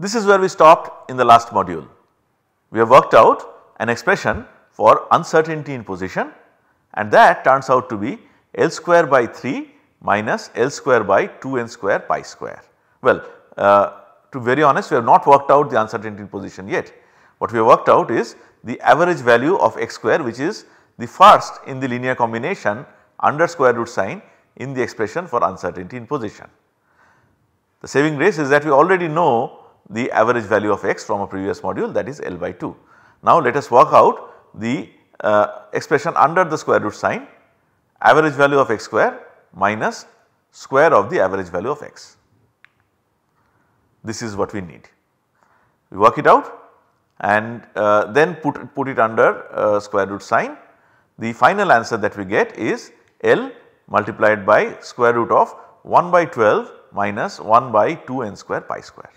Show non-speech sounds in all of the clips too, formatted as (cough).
This is where we stopped in the last module. We have worked out an expression for uncertainty in position and that turns out to be L square by 3 minus L square by 2n square pi square. Well, uh, to very honest we have not worked out the uncertainty in position yet. What we have worked out is the average value of x square which is the first in the linear combination under square root sign in the expression for uncertainty in position. The saving grace is that we already know the average value of x from a previous module that is L by 2. Now let us work out the uh, expression under the square root sign average value of x square minus square of the average value of x. This is what we need. We work it out and uh, then put, put it under uh, square root sign. The final answer that we get is L multiplied by square root of 1 by 12 minus 1 by 2 n square pi square.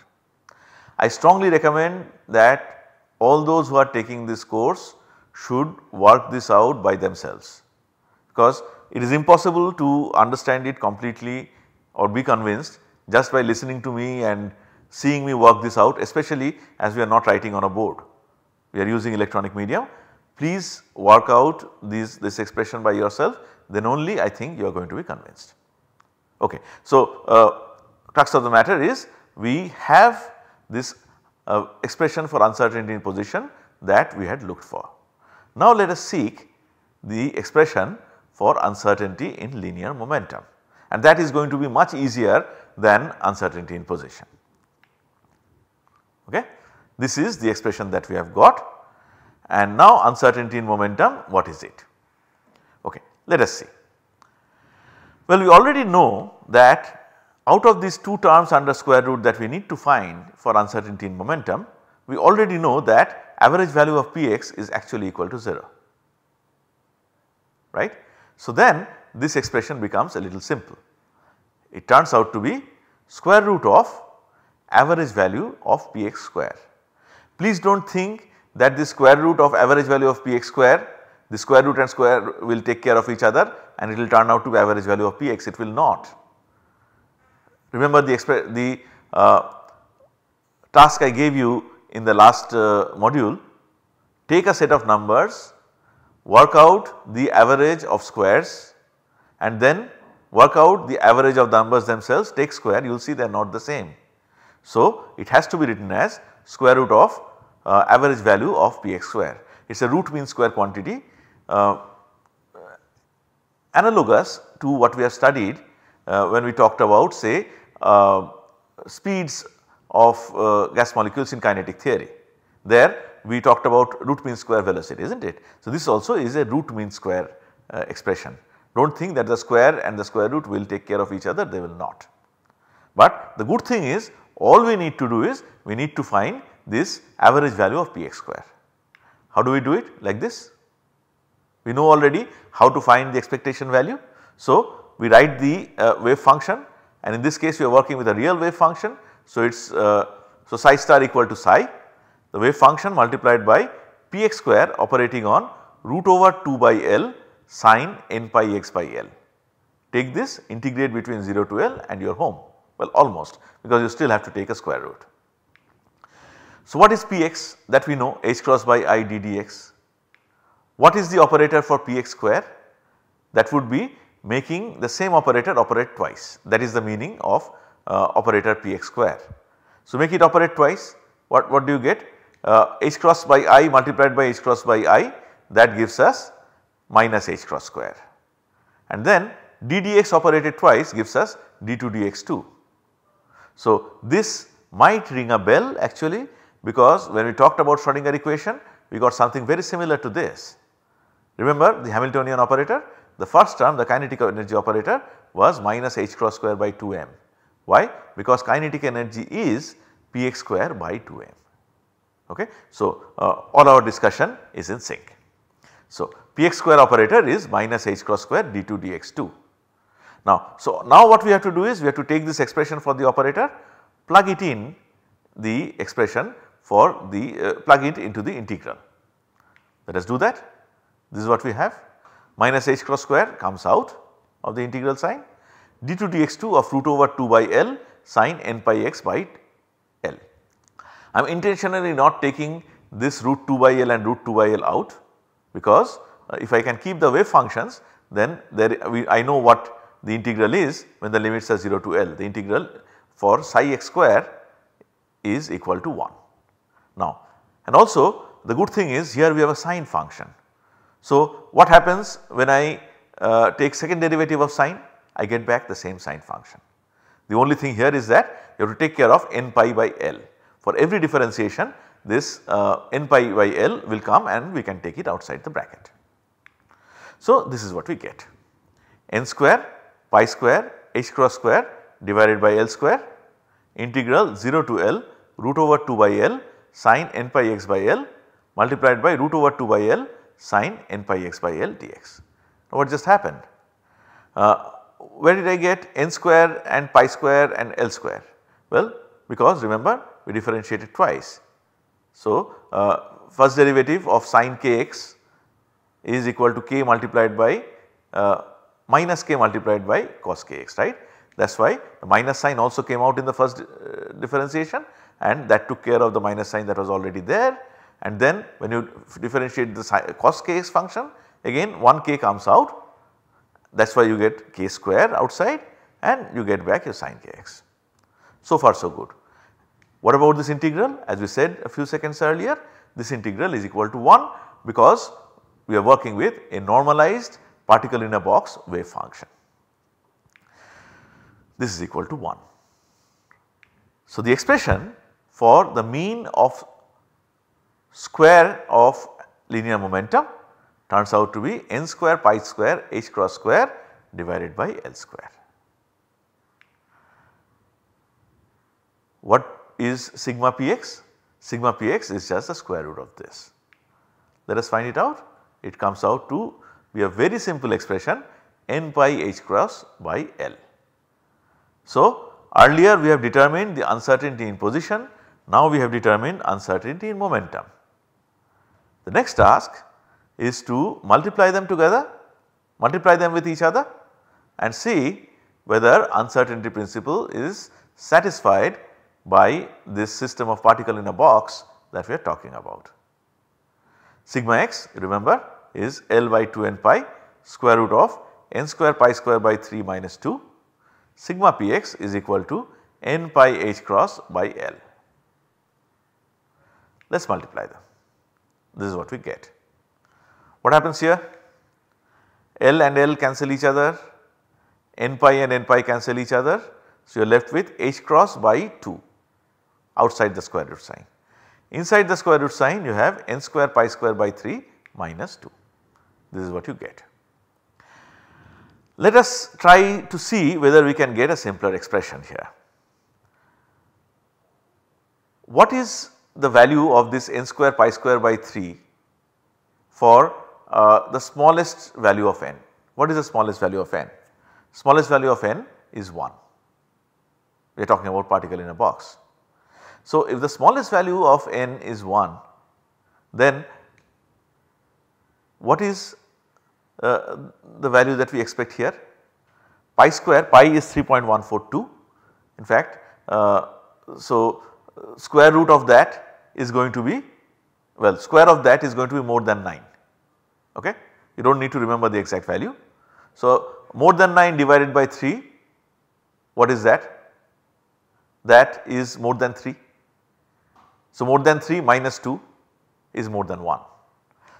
I strongly recommend that all those who are taking this course should work this out by themselves because it is impossible to understand it completely or be convinced just by listening to me and seeing me work this out especially as we are not writing on a board. We are using electronic medium. Please work out these, this expression by yourself then only I think you are going to be convinced. Okay. So, uh, crux of the matter is we have this uh, expression for uncertainty in position that we had looked for. Now let us seek the expression for uncertainty in linear momentum and that is going to be much easier than uncertainty in position. Okay. This is the expression that we have got and now uncertainty in momentum what is it? Okay. Let us see. Well, we already know that out of these two terms under square root that we need to find for uncertainty in momentum, we already know that average value of Px is actually equal to 0, right. So then this expression becomes a little simple. It turns out to be square root of average value of Px square. Please do not think that the square root of average value of Px square, the square root and square will take care of each other and it will turn out to be average value of Px, it will not. Remember the, the uh, task I gave you in the last uh, module, take a set of numbers, work out the average of squares and then work out the average of the numbers themselves, take square, you will see they are not the same. So, it has to be written as square root of uh, average value of px square. It is a root mean square quantity uh, analogous to what we have studied uh, when we talked about say uh, speeds of uh, gas molecules in kinetic theory. There we talked about root mean square velocity is not it. So, this also is a root mean square uh, expression. Do not think that the square and the square root will take care of each other they will not. But the good thing is all we need to do is we need to find this average value of px square. How do we do it like this? We know already how to find the expectation value. So, we write the uh, wave function and in this case we are working with a real wave function. So, it is uh, so psi star equal to psi the wave function multiplied by px square operating on root over 2 by L sine n pi x by L. Take this integrate between 0 to L and your home well almost because you still have to take a square root. So, what is px that we know h cross by i d dx. What is the operator for px square? That would be making the same operator operate twice that is the meaning of uh, operator px square. So, make it operate twice what, what do you get uh, h cross by i multiplied by h cross by i that gives us minus h cross square and then d dx operated twice gives us d2 dx2. So, this might ring a bell actually because when we talked about Schrodinger equation we got something very similar to this. Remember the Hamiltonian operator the first term the kinetic energy operator was minus h cross square by 2 m. Why? Because kinetic energy is px square by 2 m. Okay. So, uh, all our discussion is in sync. So, px square operator is minus h cross square d2 dx2. Now, so now what we have to do is we have to take this expression for the operator, plug it in the expression for the uh, plug it into the integral. Let us do that. This is what we have minus h cross square comes out of the integral sign d to dx2 of root over 2 by L sine n pi x by L. I am intentionally not taking this root 2 by L and root 2 by L out because uh, if I can keep the wave functions then there we, I know what the integral is when the limits are 0 to L. The integral for psi x square is equal to 1. Now and also the good thing is here we have a sine function so, what happens when I uh, take second derivative of sine? I get back the same sine function. The only thing here is that you have to take care of n pi by L. For every differentiation this uh, n pi by L will come and we can take it outside the bracket. So, this is what we get n square pi square h cross square divided by L square integral 0 to L root over 2 by L sine n pi x by L multiplied by root over 2 by L sine n pi x by L dx. Now what just happened? Uh, where did I get n square and pi square and L square? Well because remember we differentiated twice. So uh, first derivative of sine kx is equal to k multiplied by uh, minus k multiplied by cos kx right. That is why the minus sign also came out in the first uh, differentiation and that took care of the minus sign that was already there and then when you differentiate the cos kx function again 1 k comes out that is why you get k square outside and you get back your sine kx. So far so good. What about this integral as we said a few seconds earlier this integral is equal to 1 because we are working with a normalized particle in a box wave function. This is equal to 1. So, the expression for the mean of square of linear momentum turns out to be n square pi square h cross square divided by L square. What is sigma px? Sigma px is just the square root of this. Let us find it out. It comes out to be a very simple expression n pi h cross by L. So, earlier we have determined the uncertainty in position, now we have determined uncertainty in momentum. The next task is to multiply them together, multiply them with each other and see whether uncertainty principle is satisfied by this system of particle in a box that we are talking about. Sigma x remember is L by 2 n pi square root of n square pi square by 3 minus 2 sigma px is equal to n pi h cross by L. Let us multiply them. This is what we get. What happens here? L and L cancel each other, n pi and n pi cancel each other. So, you are left with h cross by 2 outside the square root sign. Inside the square root sign you have n square pi square by 3 minus 2. This is what you get. Let us try to see whether we can get a simpler expression here. What is the value of this n square pi square by 3 for uh, the smallest value of n. What is the smallest value of n? Smallest value of n is 1, we are talking about particle in a box. So, if the smallest value of n is 1, then what is uh, the value that we expect here? Pi square, pi is 3.142 in fact. Uh, so, square root of that is going to be well square of that is going to be more than 9 okay you do not need to remember the exact value. So more than 9 divided by 3 what is that? That is more than 3. So more than 3 minus 2 is more than 1.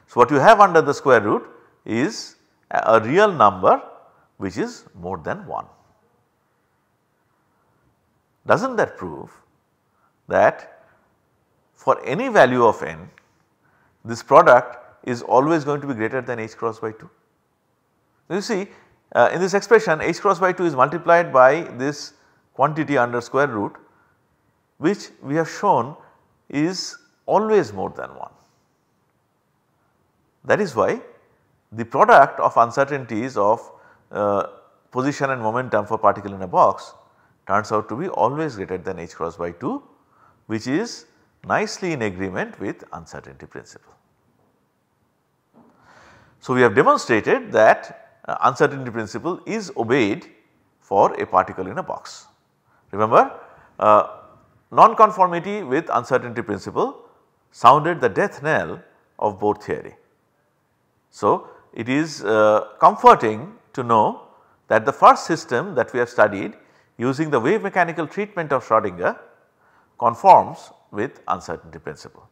So what you have under the square root is a, a real number which is more than 1. Does not that prove that for any value of n this product is always going to be greater than h cross by 2. You see uh, in this expression h cross by 2 is multiplied by this quantity under square root which we have shown is always more than 1. That is why the product of uncertainties of uh, position and momentum for particle in a box turns out to be always greater than h cross by 2 which is nicely in agreement with uncertainty principle. So, we have demonstrated that uh, uncertainty principle is obeyed for a particle in a box. Remember uh, non-conformity with uncertainty principle sounded the death knell of Bohr theory. So, it is uh, comforting to know that the first system that we have studied using the wave mechanical treatment of Schrodinger conforms with uncertainty principle.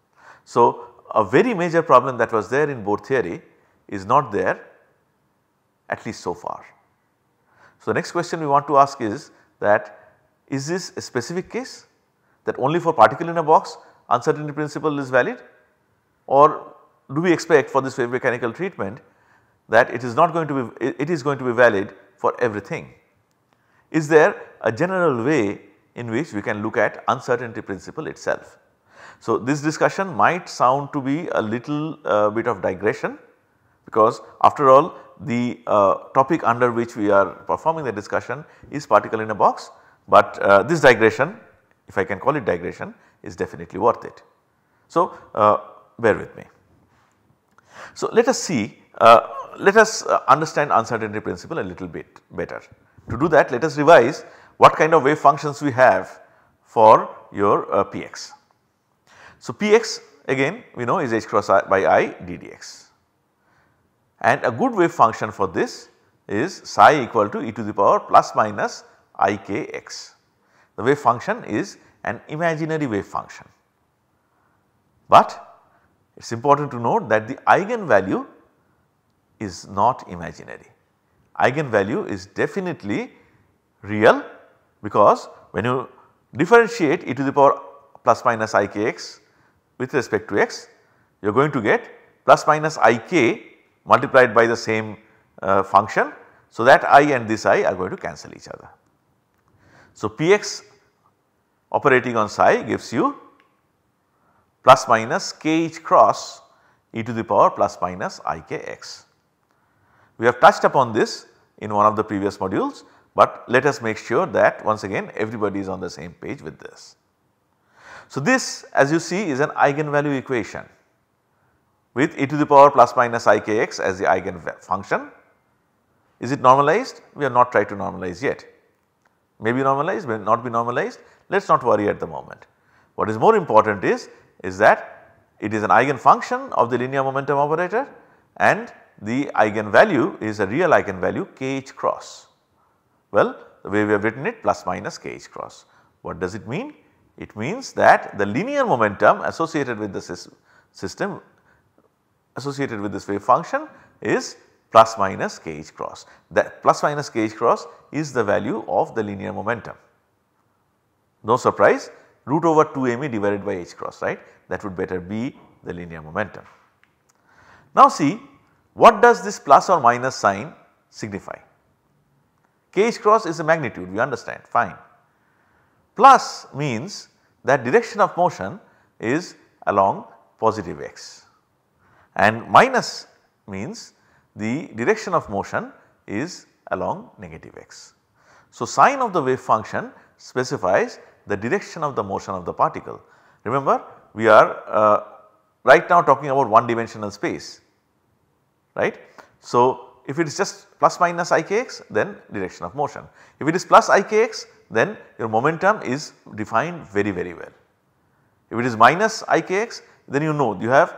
So, a very major problem that was there in Bohr theory is not there at least so far. So, the next question we want to ask is that is this a specific case that only for particle in a box uncertainty principle is valid or do we expect for this wave mechanical treatment that it is not going to be it is going to be valid for everything. Is there a general way in which we can look at uncertainty principle itself. So, this discussion might sound to be a little uh, bit of digression because after all the uh, topic under which we are performing the discussion is particle in a box, but uh, this digression if I can call it digression is definitely worth it. So, uh, bear with me. So, let us see uh, let us uh, understand uncertainty principle a little bit better. To do that let us revise what kind of wave functions we have for your uh, Px. So, Px again we know is h cross I by i d d x. and a good wave function for this is psi equal to e to the power plus minus i k x. The wave function is an imaginary wave function, but it is important to note that the eigenvalue is not imaginary. Eigenvalue is definitely real because when you differentiate e to the power plus minus i k x with respect to x you are going to get plus minus i k multiplied by the same uh, function. So, that i and this i are going to cancel each other. So, p x operating on psi gives you plus minus k h cross e to the power plus minus i k x. We have touched upon this in one of the previous modules but let us make sure that once again everybody is on the same page with this. So this as you see is an eigenvalue equation with e to the power plus minus ikx as the eigenfunction. Is it normalized? We have not tried to normalize yet. May be normalized, may not be normalized, let us not worry at the moment. What is more important is, is that it is an eigenfunction of the linear momentum operator and the eigenvalue is a real eigenvalue kh cross. Well, the way we have written it plus minus k h cross. What does it mean? It means that the linear momentum associated with the system associated with this wave function is plus minus k h cross. That plus minus k h cross is the value of the linear momentum. No surprise root over 2 m e divided by h cross right that would better be the linear momentum. Now see what does this plus or minus sign signify? Kh cross is a magnitude we understand fine. Plus means that direction of motion is along positive x and minus means the direction of motion is along negative x. So, sine of the wave function specifies the direction of the motion of the particle. Remember we are uh, right now talking about one dimensional space right. So, if it is just plus minus ikx then direction of motion. If it is plus ikx then your momentum is defined very very well. If it is minus ikx then you know you have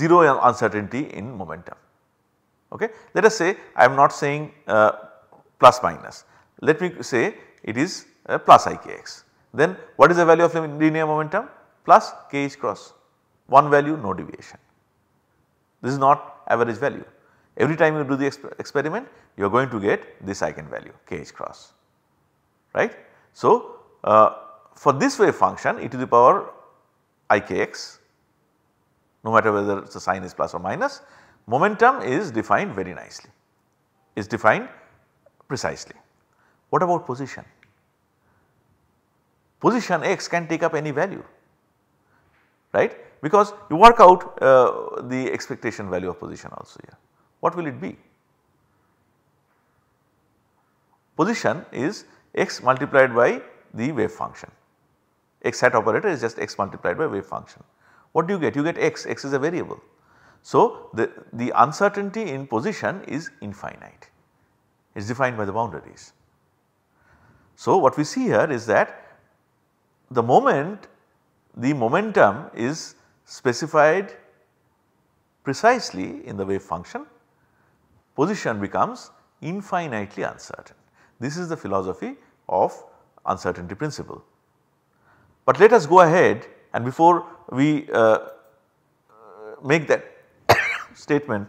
0 uncertainty in momentum. Okay. Let us say I am not saying uh, plus minus let me say it is uh, plus ikx. Then what is the value of linear momentum? Plus k cross, one value no deviation. This is not average value. Every time you do the exp experiment you are going to get this eigenvalue k h cross right. So, uh, for this wave function e to the power i k x no matter whether the sign is plus or minus momentum is defined very nicely is defined precisely. What about position? Position x can take up any value right because you work out uh, the expectation value of position also here what will it be? Position is x multiplied by the wave function, x hat operator is just x multiplied by wave function. What do you get? You get x, x is a variable. So, the, the uncertainty in position is infinite, it is defined by the boundaries. So, what we see here is that the moment the momentum is specified precisely in the wave function position becomes infinitely uncertain. This is the philosophy of uncertainty principle. But let us go ahead and before we uh, uh make that (coughs) statement,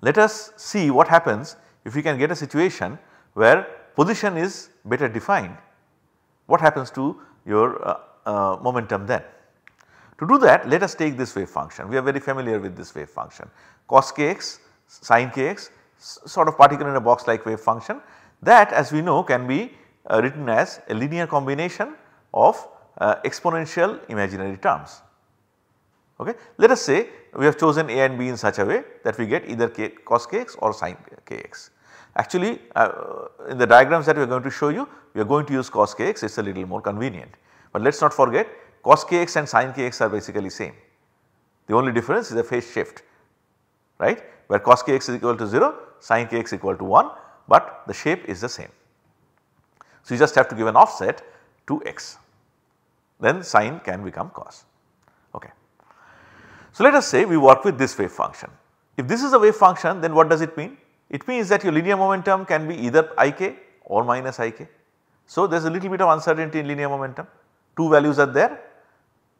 let us see what happens if we can get a situation where position is better defined, what happens to your uh, uh, momentum then. To do that let us take this wave function, we are very familiar with this wave function cos kx sin kx sort of particle in a box like wave function that as we know can be uh, written as a linear combination of uh, exponential imaginary terms. Okay. Let us say we have chosen A and B in such a way that we get either k cos kx or sin kx. Actually uh, in the diagrams that we are going to show you we are going to use cos kx it is a little more convenient. But let us not forget cos kx and sin kx are basically same. The only difference is a phase shift right where cos kx is equal to 0, sin kx equal to 1, but the shape is the same. So, you just have to give an offset to x then sine can become cos. Okay. So, let us say we work with this wave function. If this is a wave function then what does it mean? It means that your linear momentum can be either ik or minus ik. So, there is a little bit of uncertainty in linear momentum. Two values are there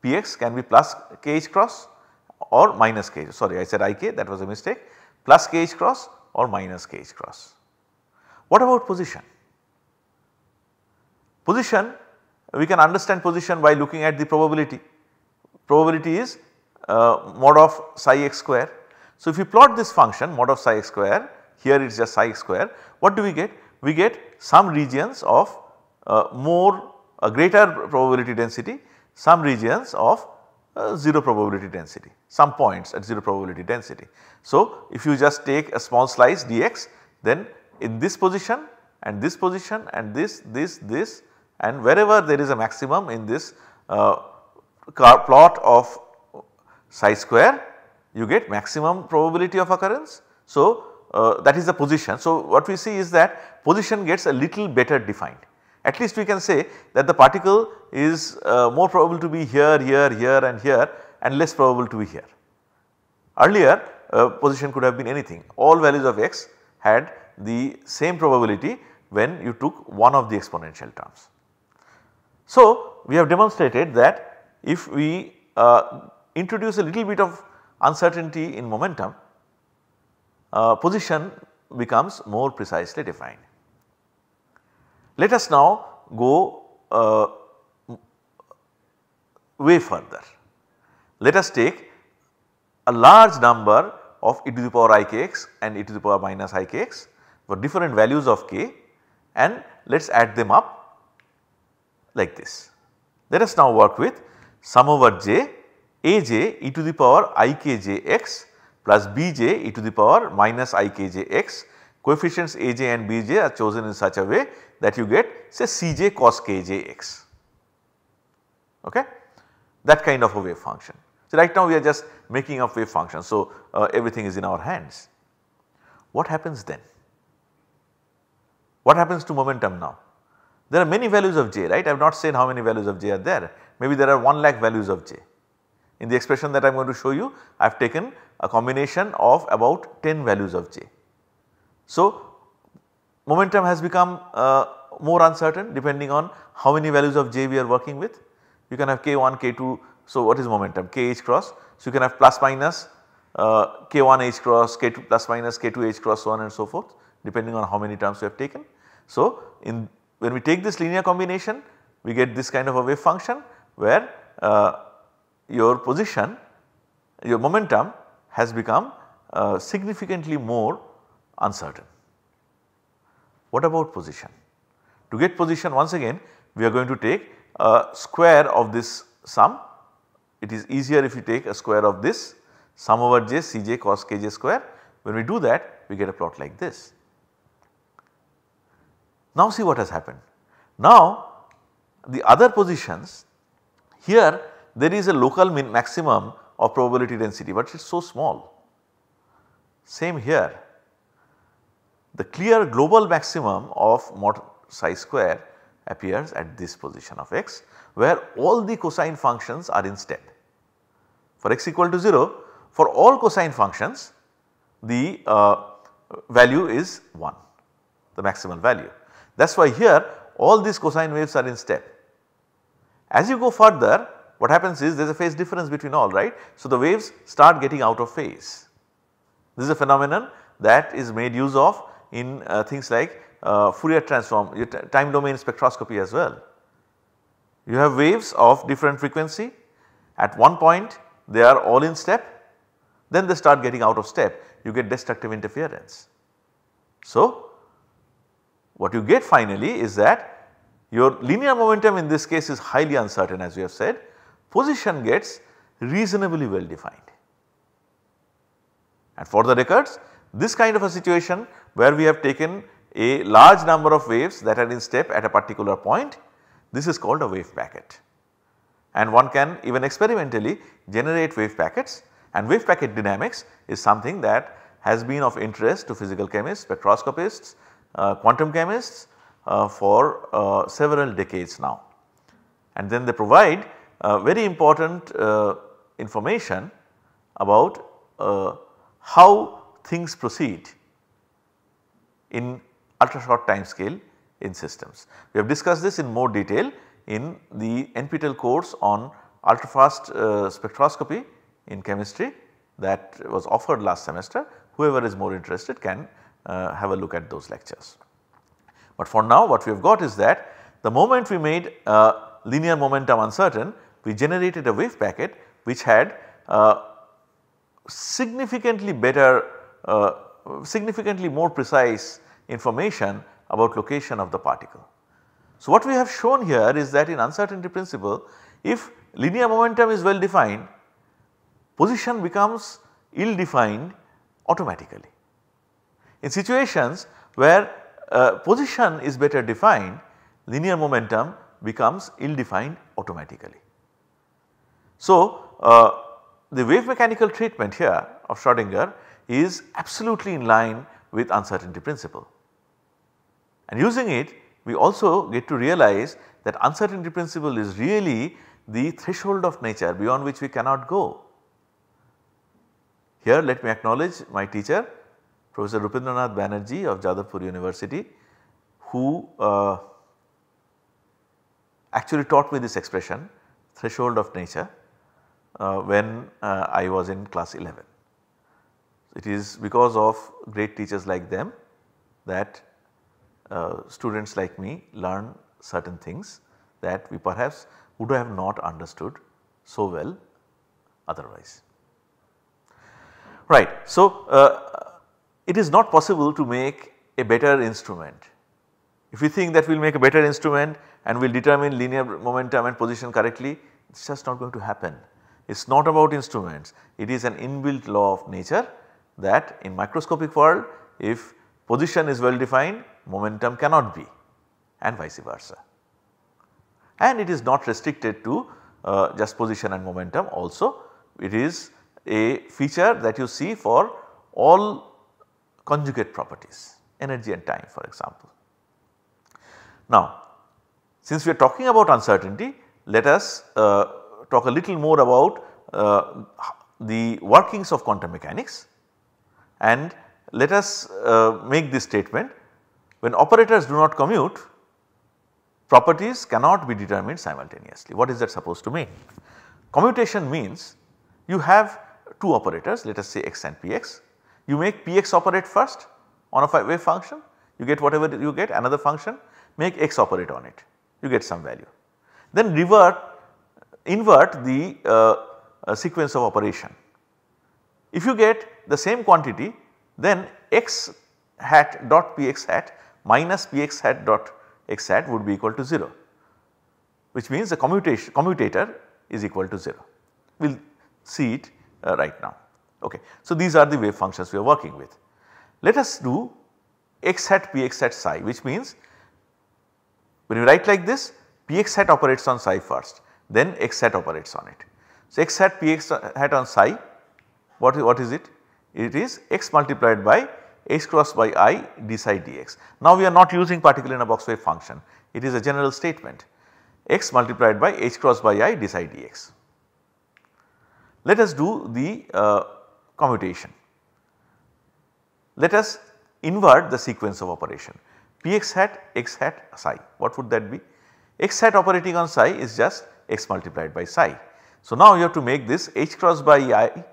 px can be plus kh cross or minus kh sorry I said ik that was a mistake plus kh cross or minus kh cross. What about position? Position we can understand position by looking at the probability. Probability is uh, mod of psi x square. So, if you plot this function mod of psi x square here it is just psi x square what do we get? We get some regions of uh, more a uh, greater probability density some regions of uh, 0 probability density, some points at 0 probability density. So, if you just take a small slice dx then in this position and this position and this, this, this and wherever there is a maximum in this uh, plot of psi square you get maximum probability of occurrence. So, uh, that is the position. So, what we see is that position gets a little better defined at least we can say that the particle is uh, more probable to be here, here, here and here and less probable to be here. Earlier uh, position could have been anything all values of x had the same probability when you took one of the exponential terms. So, we have demonstrated that if we uh, introduce a little bit of uncertainty in momentum, uh, position becomes more precisely defined. Let us now go uh, way further. Let us take a large number of e to the power i k x and e to the power minus i k x for different values of k and let us add them up like this. Let us now work with sum over j a j e to the power i k j x plus b j e to the power minus i k j x Coefficients aj and bj are chosen in such a way that you get say cj cos kjx, okay? that kind of a wave function. So, right now we are just making up wave function. So, uh, everything is in our hands. What happens then? What happens to momentum now? There are many values of j right I have not said how many values of j are there maybe there are 1 lakh values of j. In the expression that I am going to show you I have taken a combination of about 10 values of j. So, momentum has become uh, more uncertain depending on how many values of j we are working with. You can have k1, k2, so what is momentum? kh cross. So, you can have plus minus uh, k1 h cross, k2 plus minus, k2 h cross so on and so forth depending on how many terms we have taken. So, in when we take this linear combination we get this kind of a wave function where uh, your position your momentum has become uh, significantly more uncertain. What about position? To get position once again we are going to take a square of this sum. It is easier if you take a square of this sum over j cj cos kj square. When we do that we get a plot like this. Now see what has happened. Now the other positions here there is a local min maximum of probability density but it is so small. Same here the clear global maximum of mod psi square appears at this position of x where all the cosine functions are in step. For x equal to 0 for all cosine functions the uh, value is 1 the maximal value. That is why here all these cosine waves are in step. As you go further what happens is there is a phase difference between all right. So, the waves start getting out of phase. This is a phenomenon that is made use of in uh, things like uh, Fourier transform, time domain spectroscopy as well. You have waves of different frequency at one point they are all in step then they start getting out of step you get destructive interference. So what you get finally is that your linear momentum in this case is highly uncertain as we have said position gets reasonably well defined. And for the records this kind of a situation where we have taken a large number of waves that are in step at a particular point, this is called a wave packet. And one can even experimentally generate wave packets and wave packet dynamics is something that has been of interest to physical chemists, spectroscopists, uh, quantum chemists uh, for uh, several decades now. And then they provide uh, very important uh, information about uh, how things proceed in ultra short time scale in systems. We have discussed this in more detail in the NPTEL course on ultra fast uh, spectroscopy in chemistry that was offered last semester. Whoever is more interested can uh, have a look at those lectures. But for now what we have got is that the moment we made uh, linear momentum uncertain, we generated a wave packet which had uh, significantly better uh, significantly more precise information about location of the particle. So, what we have shown here is that in uncertainty principle if linear momentum is well defined position becomes ill defined automatically. In situations where uh, position is better defined linear momentum becomes ill defined automatically. So, uh, the wave mechanical treatment here of Schrodinger is absolutely in line with uncertainty principle. And using it we also get to realize that uncertainty principle is really the threshold of nature beyond which we cannot go. Here let me acknowledge my teacher Professor Rupendranath Banerjee of Jadavpur University who uh, actually taught me this expression threshold of nature uh, when uh, I was in class 11. It is because of great teachers like them that uh, students like me learn certain things that we perhaps would have not understood so well otherwise. Right. So, uh, it is not possible to make a better instrument. If we think that we will make a better instrument and we will determine linear momentum and position correctly, it is just not going to happen. It is not about instruments, it is an inbuilt law of nature that in microscopic world if position is well defined momentum cannot be and vice versa. And it is not restricted to uh, just position and momentum also it is a feature that you see for all conjugate properties energy and time for example. Now since we are talking about uncertainty let us uh, talk a little more about uh, the workings of quantum mechanics and let us uh, make this statement when operators do not commute properties cannot be determined simultaneously. What is that supposed to mean? Commutation means you have two operators let us say x and px. You make px operate first on a wave function you get whatever you get another function make x operate on it you get some value. Then revert invert the uh, uh, sequence of operation. If you get the same quantity then x hat dot px hat minus px hat dot x hat would be equal to 0 which means the commutation commutator is equal to 0. We will see it uh, right now. Okay. So, these are the wave functions we are working with. Let us do x hat px hat psi which means when you write like this px hat operates on psi first then x hat operates on it. So, x hat px hat on psi what, what is it? It is x multiplied by h cross by i d psi dx. Now we are not using particle in a box wave function. It is a general statement x multiplied by h cross by i d psi dx. Let us do the uh, commutation. Let us invert the sequence of operation px hat x hat psi. What would that be? x hat operating on psi is just x multiplied by psi. So now you have to make this h cross by i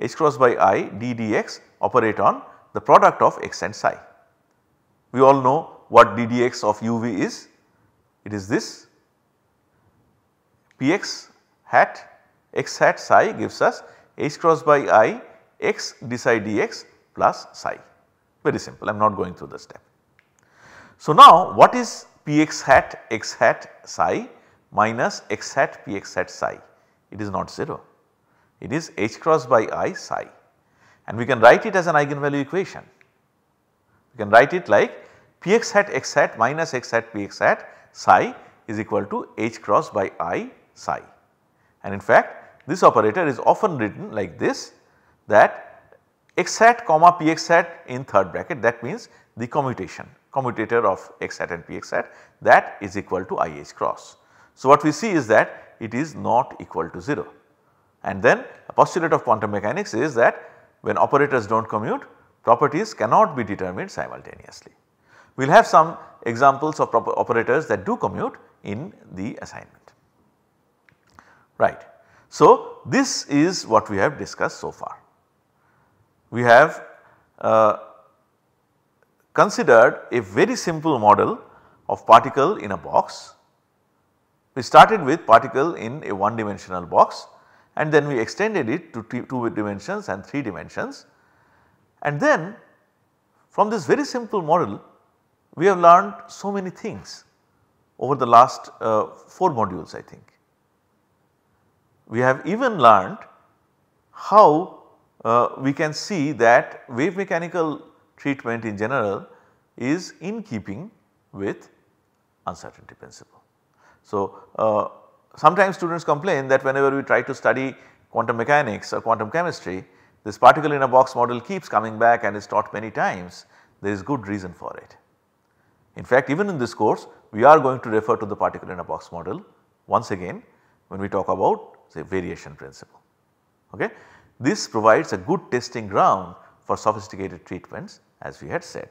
h cross by i d dx operate on the product of x and psi. We all know what d dx of uv is, it is this px hat x hat psi gives us h cross by i x d psi dx plus psi very simple I am not going through the step. So now what is px hat x hat psi minus x hat px hat psi it is not 0 it is h cross by i psi and we can write it as an eigenvalue equation. We can write it like px hat x hat minus x hat px hat psi is equal to h cross by i psi. And in fact, this operator is often written like this that x hat comma px hat in third bracket that means the commutation commutator of x hat and px hat that is equal to i h cross. So, what we see is that it is not equal to 0. And then a postulate of quantum mechanics is that when operators do not commute properties cannot be determined simultaneously. We will have some examples of operators that do commute in the assignment. Right. So, this is what we have discussed so far. We have uh, considered a very simple model of particle in a box. We started with particle in a one dimensional box and then we extended it to 2 dimensions and 3 dimensions. And then from this very simple model we have learned so many things over the last uh, 4 modules I think. We have even learned how uh, we can see that wave mechanical treatment in general is in keeping with uncertainty principle. So, uh, sometimes students complain that whenever we try to study quantum mechanics or quantum chemistry, this particle in a box model keeps coming back and is taught many times, there is good reason for it. In fact, even in this course, we are going to refer to the particle in a box model once again when we talk about say variation principle. Okay? This provides a good testing ground for sophisticated treatments as we had said.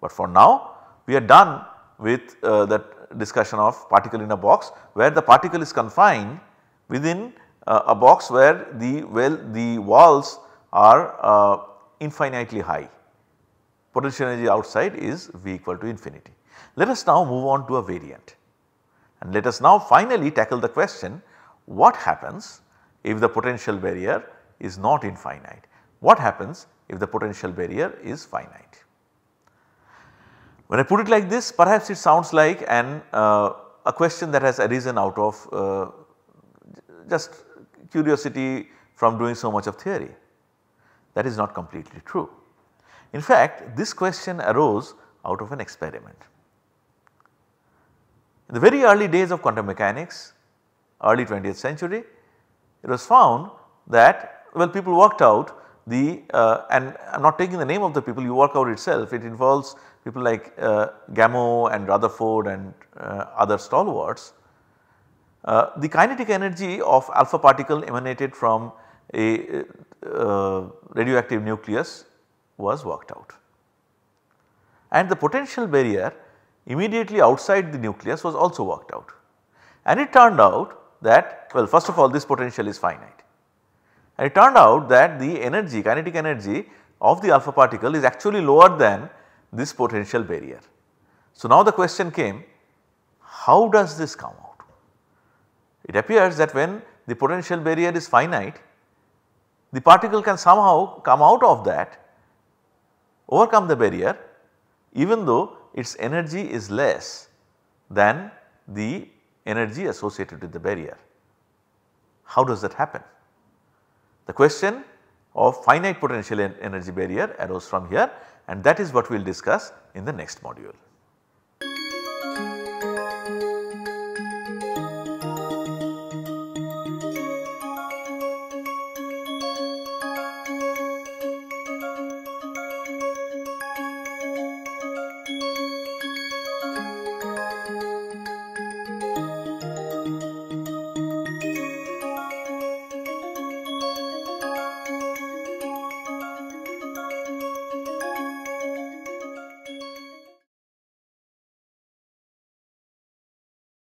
But for now, we are done with uh, that discussion of particle in a box where the particle is confined within uh, a box where the well the walls are uh, infinitely high potential energy outside is V equal to infinity. Let us now move on to a variant and let us now finally tackle the question what happens if the potential barrier is not infinite, what happens if the potential barrier is finite. When I put it like this perhaps it sounds like an uh, a question that has arisen out of uh, just curiosity from doing so much of theory. That is not completely true. In fact, this question arose out of an experiment. In the very early days of quantum mechanics, early 20th century, it was found that well people worked out the uh, and I am not taking the name of the people you work out itself it involves people like uh, Gamow and Rutherford and uh, other stalwarts. Uh, the kinetic energy of alpha particle emanated from a uh, radioactive nucleus was worked out. And the potential barrier immediately outside the nucleus was also worked out. And it turned out that well first of all this potential is finite. And it turned out that the energy kinetic energy of the alpha particle is actually lower than this potential barrier. So, now the question came how does this come out? It appears that when the potential barrier is finite, the particle can somehow come out of that, overcome the barrier even though its energy is less than the energy associated with the barrier. How does that happen? The question of finite potential energy barrier arose from here and that is what we will discuss in the next module.